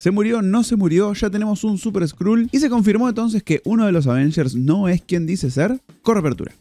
¿Se murió? ¿No se murió? Ya tenemos un Super Skrull. Y se confirmó entonces que uno de los Avengers no es quien dice ser. Corre apertura.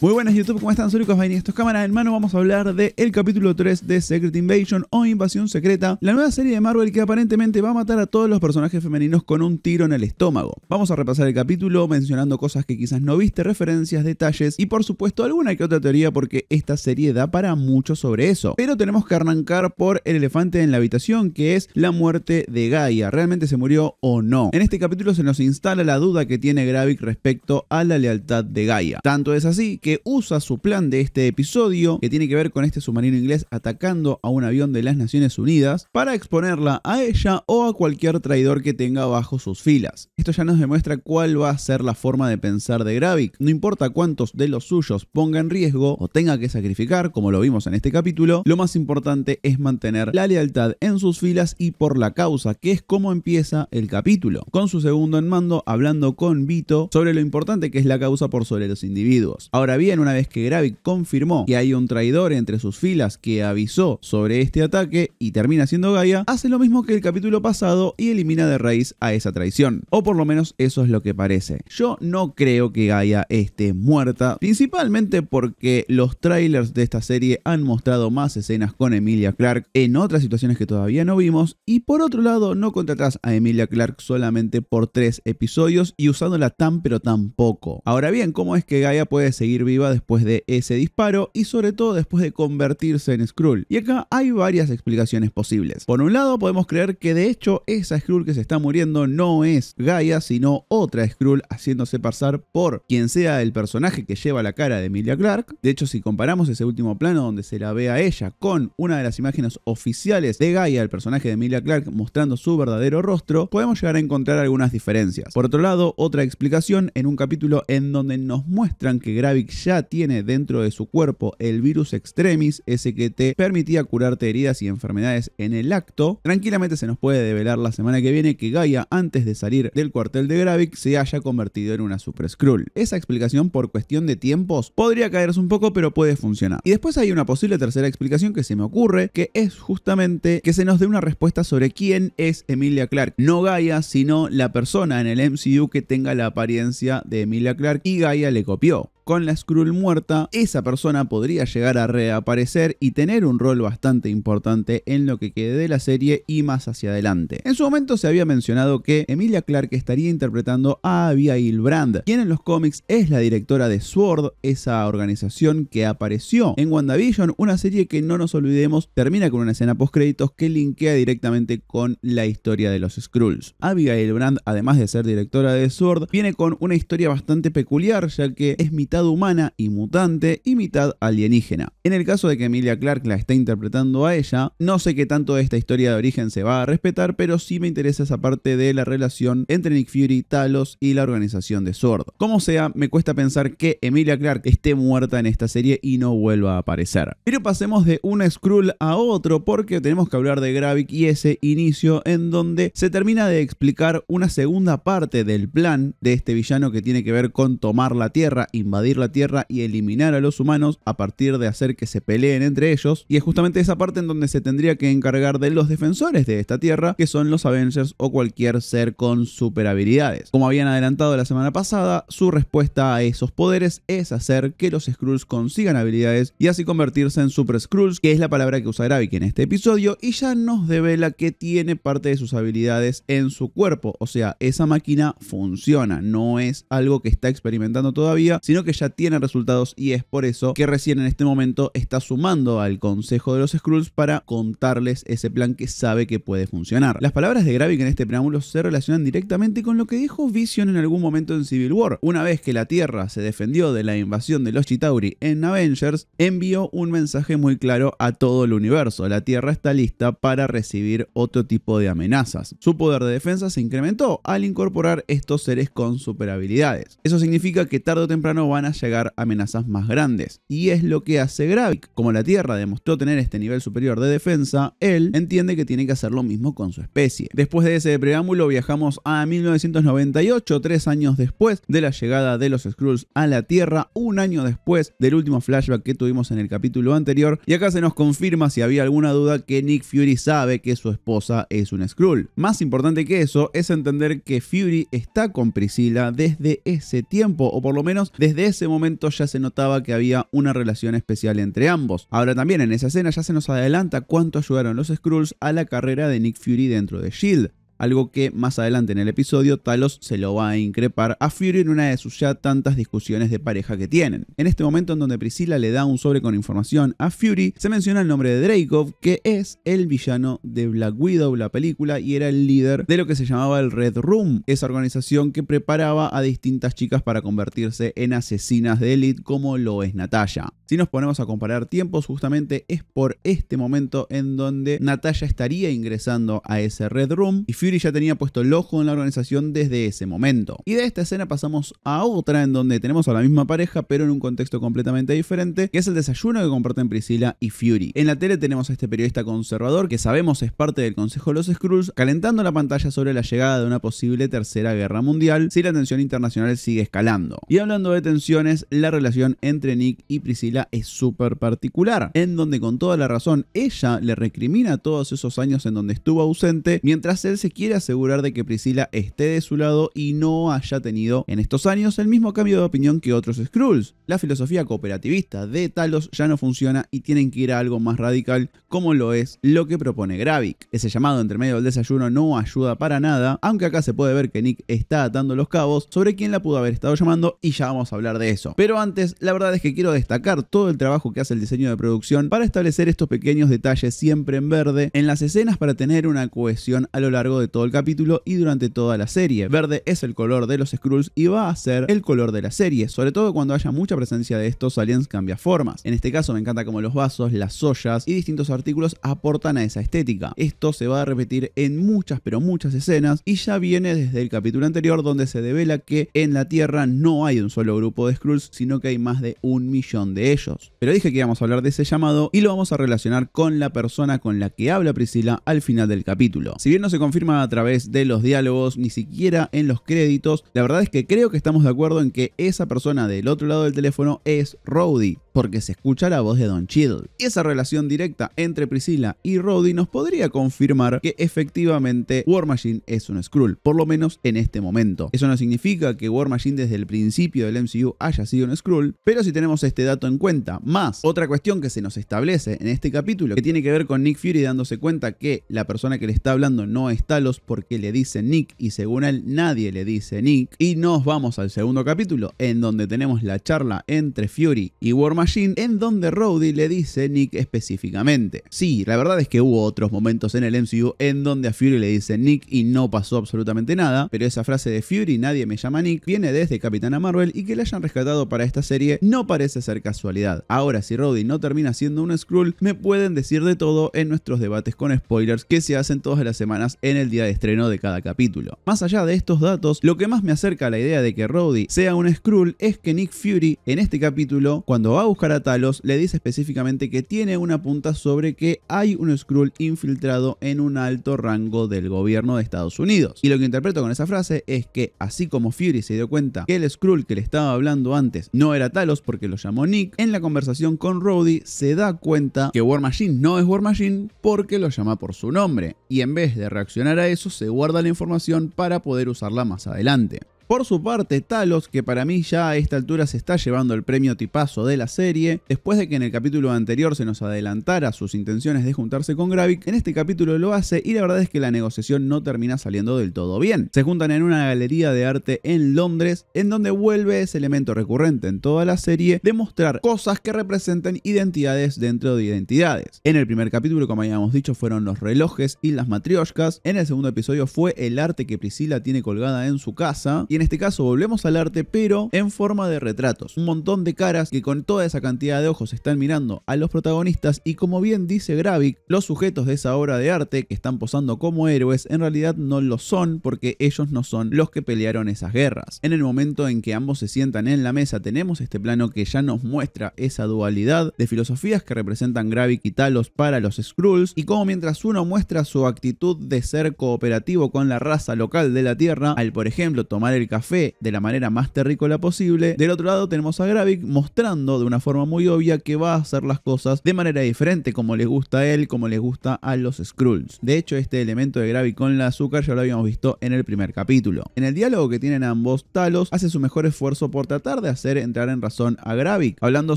Muy buenas YouTube, ¿cómo están? Soy Lucas y esto es Cámara en Mano. Vamos a hablar de el capítulo 3 de Secret Invasion o Invasión Secreta, la nueva serie de Marvel que aparentemente va a matar a todos los personajes femeninos con un tiro en el estómago. Vamos a repasar el capítulo mencionando cosas que quizás no viste, referencias, detalles y por supuesto alguna que otra teoría porque esta serie da para mucho sobre eso. Pero tenemos que arrancar por el elefante en la habitación que es la muerte de Gaia. ¿Realmente se murió o no? En este capítulo se nos instala la duda que tiene Gravik respecto a la lealtad de Gaia. Tanto es así que que usa su plan de este episodio, que tiene que ver con este submarino inglés atacando a un avión de las Naciones Unidas, para exponerla a ella o a cualquier traidor que tenga bajo sus filas. Esto ya nos demuestra cuál va a ser la forma de pensar de Gravik. No importa cuántos de los suyos ponga en riesgo o tenga que sacrificar, como lo vimos en este capítulo, lo más importante es mantener la lealtad en sus filas y por la causa, que es como empieza el capítulo, con su segundo en mando hablando con Vito sobre lo importante que es la causa por sobre los individuos. Ahora bien una vez que Gravik confirmó que hay un traidor entre sus filas que avisó sobre este ataque y termina siendo Gaia, hace lo mismo que el capítulo pasado y elimina de raíz a esa traición. O por lo menos eso es lo que parece. Yo no creo que Gaia esté muerta, principalmente porque los trailers de esta serie han mostrado más escenas con Emilia Clark en otras situaciones que todavía no vimos y por otro lado no contratás a Emilia Clark solamente por tres episodios y usándola tan pero tan poco. Ahora bien, ¿cómo es que Gaia puede seguir viva después de ese disparo y sobre todo después de convertirse en Skrull. Y acá hay varias explicaciones posibles. Por un lado podemos creer que de hecho esa Skrull que se está muriendo no es Gaia sino otra Skrull haciéndose pasar por quien sea el personaje que lleva la cara de Emilia Clark. De hecho si comparamos ese último plano donde se la ve a ella con una de las imágenes oficiales de Gaia, el personaje de Emilia Clark mostrando su verdadero rostro, podemos llegar a encontrar algunas diferencias. Por otro lado, otra explicación en un capítulo en donde nos muestran que Gravik ya tiene dentro de su cuerpo el virus extremis, ese que te permitía curarte heridas y enfermedades en el acto, tranquilamente se nos puede develar la semana que viene que Gaia, antes de salir del cuartel de Gravik, se haya convertido en una Super Skrull. Esa explicación, por cuestión de tiempos, podría caerse un poco, pero puede funcionar. Y después hay una posible tercera explicación que se me ocurre, que es justamente que se nos dé una respuesta sobre quién es Emilia Clark. No Gaia, sino la persona en el MCU que tenga la apariencia de Emilia Clark y Gaia le copió con la Skrull muerta, esa persona podría llegar a reaparecer y tener un rol bastante importante en lo que quede de la serie y más hacia adelante. En su momento se había mencionado que Emilia Clarke estaría interpretando a Abigail Brand, quien en los cómics es la directora de SWORD, esa organización que apareció en WandaVision, una serie que no nos olvidemos termina con una escena post créditos que linkea directamente con la historia de los Skrulls. Abigail Brand, además de ser directora de SWORD, viene con una historia bastante peculiar ya que es mitad humana y mutante y mitad alienígena. En el caso de que Emilia Clark la esté interpretando a ella, no sé qué tanto de esta historia de origen se va a respetar, pero sí me interesa esa parte de la relación entre Nick Fury, Talos y la organización de Sordo. Como sea, me cuesta pensar que Emilia Clark esté muerta en esta serie y no vuelva a aparecer. Pero pasemos de un Scroll a otro porque tenemos que hablar de Gravik y ese inicio en donde se termina de explicar una segunda parte del plan de este villano que tiene que ver con tomar la Tierra, invadir la Tierra y eliminar a los humanos a partir de hacer que se peleen entre ellos. Y es justamente esa parte en donde se tendría que encargar de los defensores de esta Tierra, que son los Avengers o cualquier ser con super habilidades. Como habían adelantado la semana pasada, su respuesta a esos poderes es hacer que los Skrulls consigan habilidades y así convertirse en Super Skrulls, que es la palabra que usa Gravik en este episodio, y ya nos devela que tiene parte de sus habilidades en su cuerpo. O sea, esa máquina funciona, no es algo que está experimentando todavía, sino que ya tiene resultados y es por eso que recién en este momento está sumando al consejo de los Skrulls para contarles ese plan que sabe que puede funcionar. Las palabras de Gravik en este preámbulo se relacionan directamente con lo que dijo Vision en algún momento en Civil War. Una vez que la Tierra se defendió de la invasión de los Chitauri en Avengers, envió un mensaje muy claro a todo el universo. La Tierra está lista para recibir otro tipo de amenazas. Su poder de defensa se incrementó al incorporar estos seres con superhabilidades. Eso significa que tarde o temprano van a Llegar a amenazas más grandes. Y es lo que hace Gravik. Como la Tierra demostró tener este nivel superior de defensa, él entiende que tiene que hacer lo mismo con su especie. Después de ese preámbulo viajamos a 1998, tres años después de la llegada de los Skrulls a la Tierra, un año después del último flashback que tuvimos en el capítulo anterior. Y acá se nos confirma, si había alguna duda, que Nick Fury sabe que su esposa es un Skrull. Más importante que eso es entender que Fury está con Priscilla desde ese tiempo, o por lo menos desde ese momento ya se notaba que había una relación especial entre ambos. Ahora también en esa escena ya se nos adelanta cuánto ayudaron los Skrulls a la carrera de Nick Fury dentro de Shield algo que más adelante en el episodio Talos se lo va a increpar a Fury en una de sus ya tantas discusiones de pareja que tienen. En este momento en donde Priscila le da un sobre con información a Fury, se menciona el nombre de Dreykov, que es el villano de Black Widow, la película, y era el líder de lo que se llamaba el Red Room, esa organización que preparaba a distintas chicas para convertirse en asesinas de élite como lo es Natalia. Si nos ponemos a comparar tiempos, justamente es por este momento en donde Natalia estaría ingresando a ese Red Room y Fury ya tenía puesto el ojo en la organización desde ese momento. Y de esta escena pasamos a otra en donde tenemos a la misma pareja, pero en un contexto completamente diferente, que es el desayuno que comparten Priscilla y Fury. En la tele tenemos a este periodista conservador que sabemos es parte del Consejo de los Skrulls, calentando la pantalla sobre la llegada de una posible tercera guerra mundial si la tensión internacional sigue escalando. Y hablando de tensiones, la relación entre Nick y Priscilla es súper particular, en donde con toda la razón ella le recrimina todos esos años en donde estuvo ausente, mientras él se quiere asegurar de que Priscila esté de su lado y no haya tenido en estos años el mismo cambio de opinión que otros Skrulls. La filosofía cooperativista de Talos ya no funciona y tienen que ir a algo más radical como lo es lo que propone Gravik. Ese llamado entre medio del desayuno no ayuda para nada, aunque acá se puede ver que Nick está atando los cabos sobre quién la pudo haber estado llamando y ya vamos a hablar de eso. Pero antes, la verdad es que quiero destacar todo el trabajo que hace el diseño de producción para establecer estos pequeños detalles siempre en verde en las escenas para tener una cohesión a lo largo de todo el capítulo y durante toda la serie. Verde es el color de los Skrulls y va a ser el color de la serie, sobre todo cuando haya mucha presencia de estos aliens cambia formas. En este caso me encanta cómo los vasos, las ollas y distintos artículos aportan a esa estética. Esto se va a repetir en muchas pero muchas escenas y ya viene desde el capítulo anterior donde se devela que en la Tierra no hay un solo grupo de Skrulls, sino que hay más de un millón de ellos. Pero dije que íbamos a hablar de ese llamado y lo vamos a relacionar con la persona con la que habla Priscila al final del capítulo. Si bien no se confirma a través de los diálogos, ni siquiera en los créditos. La verdad es que creo que estamos de acuerdo en que esa persona del otro lado del teléfono es Rowdy porque se escucha la voz de Don Cheadle. Y esa relación directa entre Priscilla y Roddy nos podría confirmar que efectivamente War Machine es un Skrull, por lo menos en este momento. Eso no significa que War Machine desde el principio del MCU haya sido un Skrull, pero si tenemos este dato en cuenta, más otra cuestión que se nos establece en este capítulo, que tiene que ver con Nick Fury dándose cuenta que la persona que le está hablando no es Talos porque le dice Nick y según él nadie le dice Nick. Y nos vamos al segundo capítulo, en donde tenemos la charla entre Fury y War Machine en donde Rowdy le dice Nick específicamente. Sí, la verdad es que hubo otros momentos en el MCU en donde a Fury le dice Nick y no pasó absolutamente nada, pero esa frase de Fury, nadie me llama Nick, viene desde Capitana Marvel y que la hayan rescatado para esta serie no parece ser casualidad. Ahora, si Rowdy no termina siendo un Skrull, me pueden decir de todo en nuestros debates con spoilers que se hacen todas las semanas en el día de estreno de cada capítulo. Más allá de estos datos, lo que más me acerca a la idea de que Rhodey sea un Skrull es que Nick Fury en este capítulo, cuando va buscar a Talos, le dice específicamente que tiene una punta sobre que hay un Skrull infiltrado en un alto rango del gobierno de Estados Unidos. Y lo que interpreto con esa frase es que así como Fury se dio cuenta que el Skrull que le estaba hablando antes no era Talos porque lo llamó Nick, en la conversación con Rhodey se da cuenta que War Machine no es War Machine porque lo llama por su nombre. Y en vez de reaccionar a eso, se guarda la información para poder usarla más adelante. Por su parte, Talos, que para mí ya a esta altura se está llevando el premio tipazo de la serie, después de que en el capítulo anterior se nos adelantara sus intenciones de juntarse con Gravik, en este capítulo lo hace y la verdad es que la negociación no termina saliendo del todo bien. Se juntan en una galería de arte en Londres, en donde vuelve ese elemento recurrente en toda la serie de mostrar cosas que representan identidades dentro de identidades. En el primer capítulo, como habíamos dicho, fueron los relojes y las matrioshkas. En el segundo episodio fue el arte que Priscila tiene colgada en su casa. Y en este caso volvemos al arte, pero en forma de retratos. Un montón de caras que con toda esa cantidad de ojos están mirando a los protagonistas y como bien dice Gravik, los sujetos de esa obra de arte que están posando como héroes en realidad no lo son porque ellos no son los que pelearon esas guerras. En el momento en que ambos se sientan en la mesa tenemos este plano que ya nos muestra esa dualidad de filosofías que representan Gravik y Talos para los Skrulls y como mientras uno muestra su actitud de ser cooperativo con la raza local de la Tierra al por ejemplo tomar el café de la manera más terrícola posible. Del otro lado tenemos a Gravik mostrando de una forma muy obvia que va a hacer las cosas de manera diferente, como le gusta a él, como le gusta a los Skrulls. De hecho, este elemento de Gravik con el azúcar ya lo habíamos visto en el primer capítulo. En el diálogo que tienen ambos, Talos hace su mejor esfuerzo por tratar de hacer entrar en razón a Gravik, hablando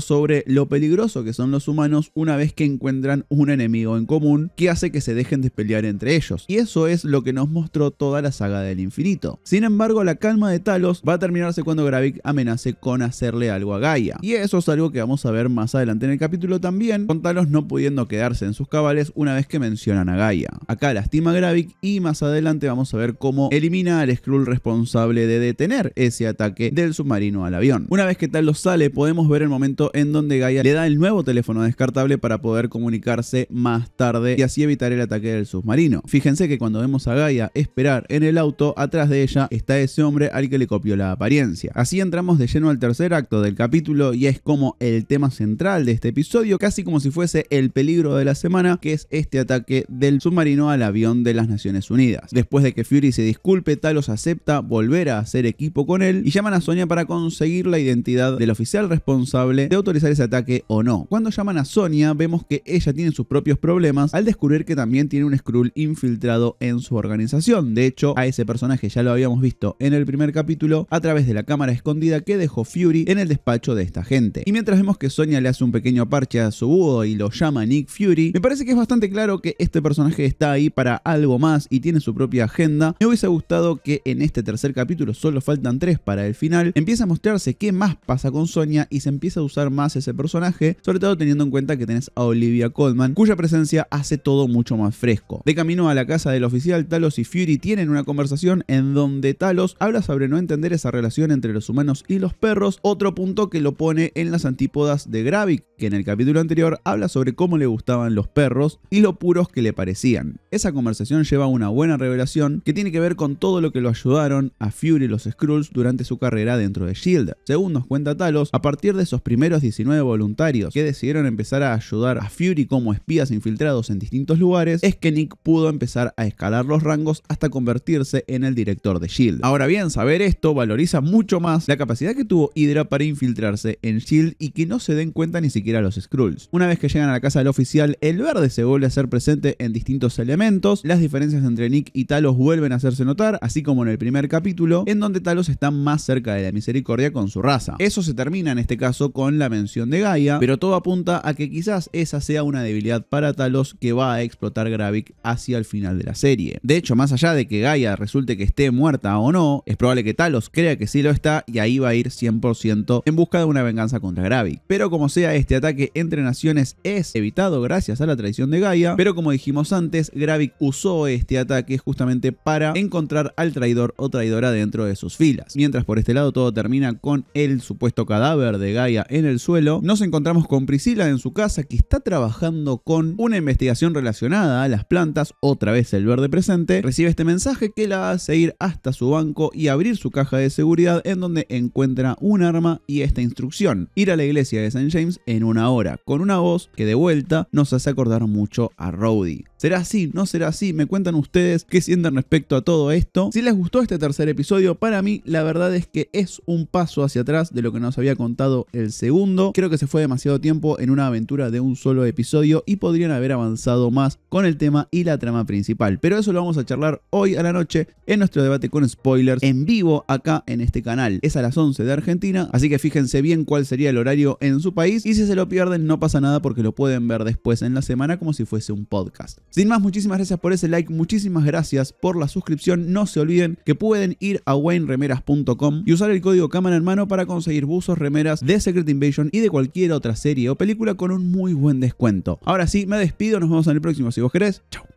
sobre lo peligroso que son los humanos una vez que encuentran un enemigo en común que hace que se dejen de pelear entre ellos. Y eso es lo que nos mostró toda la saga del infinito. Sin embargo, la calma de Talos va a terminarse cuando Gravik amenace con hacerle algo a Gaia. Y eso es algo que vamos a ver más adelante en el capítulo también, con Talos no pudiendo quedarse en sus cabales una vez que mencionan a Gaia. Acá lastima a Gravik y más adelante vamos a ver cómo elimina al Skrull responsable de detener ese ataque del submarino al avión. Una vez que Talos sale podemos ver el momento en donde Gaia le da el nuevo teléfono descartable para poder comunicarse más tarde y así evitar el ataque del submarino. Fíjense que cuando vemos a Gaia esperar en el auto, atrás de ella está ese hombre al que le copió la apariencia. Así entramos de lleno al tercer acto del capítulo y es como el tema central de este episodio, casi como si fuese el peligro de la semana, que es este ataque del submarino al avión de las Naciones Unidas. Después de que Fury se disculpe, Talos acepta volver a hacer equipo con él y llaman a Sonia para conseguir la identidad del oficial responsable de autorizar ese ataque o no. Cuando llaman a Sonia, vemos que ella tiene sus propios problemas al descubrir que también tiene un Skrull infiltrado en su organización. De hecho, a ese personaje ya lo habíamos visto en el primer capítulo a través de la cámara escondida que dejó Fury en el despacho de esta gente. Y mientras vemos que Sonia le hace un pequeño parche a su búho y lo llama Nick Fury, me parece que es bastante claro que este personaje está ahí para algo más y tiene su propia agenda. Me hubiese gustado que en este tercer capítulo, solo faltan tres para el final, empieza a mostrarse qué más pasa con Sonia y se empieza a usar más ese personaje, sobre todo teniendo en cuenta que tenés a Olivia Colman, cuya presencia hace todo mucho más fresco. De camino a la casa del oficial, Talos y Fury tienen una conversación en donde Talos habla sobre sobre no entender esa relación entre los humanos y los perros, otro punto que lo pone en las antípodas de Gravik, que en el capítulo anterior habla sobre cómo le gustaban los perros y lo puros que le parecían. Esa conversación lleva a una buena revelación que tiene que ver con todo lo que lo ayudaron a Fury y los Skrulls durante su carrera dentro de SHIELD. Según nos cuenta Talos, a partir de esos primeros 19 voluntarios que decidieron empezar a ayudar a Fury como espías infiltrados en distintos lugares, es que Nick pudo empezar a escalar los rangos hasta convertirse en el director de SHIELD. Ahora bien, saber esto valoriza mucho más la capacidad que tuvo Hydra para infiltrarse en S.H.I.E.L.D. y que no se den cuenta ni siquiera los Skrulls. Una vez que llegan a la casa del oficial, el verde se vuelve a ser presente en distintos elementos, las diferencias entre Nick y Talos vuelven a hacerse notar, así como en el primer capítulo, en donde Talos está más cerca de la misericordia con su raza. Eso se termina en este caso con la mención de Gaia, pero todo apunta a que quizás esa sea una debilidad para Talos que va a explotar Gravik hacia el final de la serie. De hecho, más allá de que Gaia resulte que esté muerta o no, probable que Talos crea que sí lo está y ahí va a ir 100% en busca de una venganza contra Gravik. Pero como sea, este ataque entre naciones es evitado gracias a la traición de Gaia, pero como dijimos antes, Gravik usó este ataque justamente para encontrar al traidor o traidora dentro de sus filas. Mientras por este lado todo termina con el supuesto cadáver de Gaia en el suelo, nos encontramos con Priscila en su casa que está trabajando con una investigación relacionada a las plantas, otra vez el verde presente, recibe este mensaje que la hace ir hasta su banco y abrir su caja de seguridad en donde encuentra un arma y esta instrucción, ir a la iglesia de St. James en una hora, con una voz que de vuelta nos hace acordar mucho a Rowdy. ¿Será así? ¿No será así? Me cuentan ustedes qué sienten respecto a todo esto. Si les gustó este tercer episodio, para mí la verdad es que es un paso hacia atrás de lo que nos había contado el segundo. Creo que se fue demasiado tiempo en una aventura de un solo episodio y podrían haber avanzado más con el tema y la trama principal. Pero eso lo vamos a charlar hoy a la noche en nuestro debate con spoilers en vivo acá en este canal. Es a las 11 de Argentina, así que fíjense bien cuál sería el horario en su país y si se lo pierden no pasa nada porque lo pueden ver después en la semana como si fuese un podcast. Sin más, muchísimas gracias por ese like, muchísimas gracias por la suscripción. No se olviden que pueden ir a wayneremeras.com y usar el código cámara en mano para conseguir buzos, remeras de Secret Invasion y de cualquier otra serie o película con un muy buen descuento. Ahora sí, me despido, nos vemos en el próximo si vos querés. Chao.